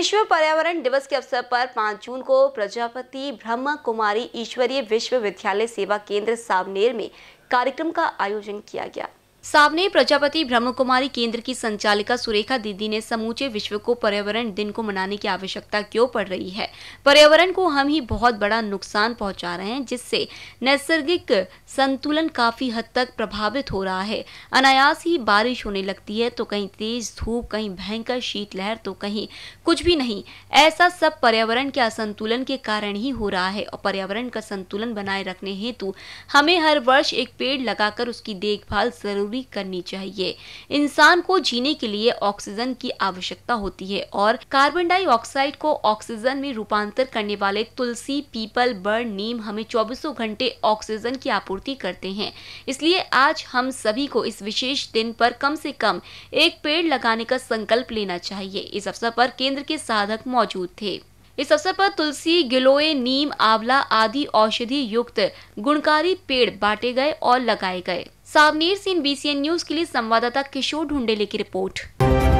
विश्व पर्यावरण दिवस के अवसर पर 5 जून को प्रजापति ब्रह्म कुमारी ईश्वरीय विश्वविद्यालय सेवा केंद्र सावनेर में कार्यक्रम का आयोजन किया गया सामने प्रजापति कुमारी केंद्र की संचालिका सुरेखा दीदी ने समूचे विश्व को पर्यावरण दिन को मनाने की आवश्यकता क्यों पड़ रही है पर्यावरण को हम ही बहुत बड़ा नुकसान पहुंचा रहे हैं जिससे नैसर्गिक संतुलन काफी हद तक प्रभावित हो रहा है अनायास ही बारिश होने लगती है तो कहीं तेज धूप कहीं भयंकर शीतलहर तो कहीं कुछ भी नहीं ऐसा सब पर्यावरण के असंतुलन के कारण ही हो रहा है और पर्यावरण का संतुलन बनाए रखने हेतु हमें हर वर्ष एक पेड़ लगाकर उसकी देखभाल जरूर जरूरी करनी चाहिए इंसान को जीने के लिए ऑक्सीजन की आवश्यकता होती है और कार्बन डाइऑक्साइड को ऑक्सीजन में रूपांतर करने वाले तुलसी पीपल बर्ड नीम हमें चौबीसों घंटे ऑक्सीजन की आपूर्ति करते हैं इसलिए आज हम सभी को इस विशेष दिन पर कम से कम एक पेड़ लगाने का संकल्प लेना चाहिए इस अवसर पर केंद्र के साधक मौजूद थे इस अवसर पर तुलसी गिलोय नीम आंवला आदि औषधि युक्त गुणकारी पेड़ बांटे गए और लगाए गए सावनेर से इन बीसीएन न्यूज के लिए संवाददाता किशोर ढूंढेले की रिपोर्ट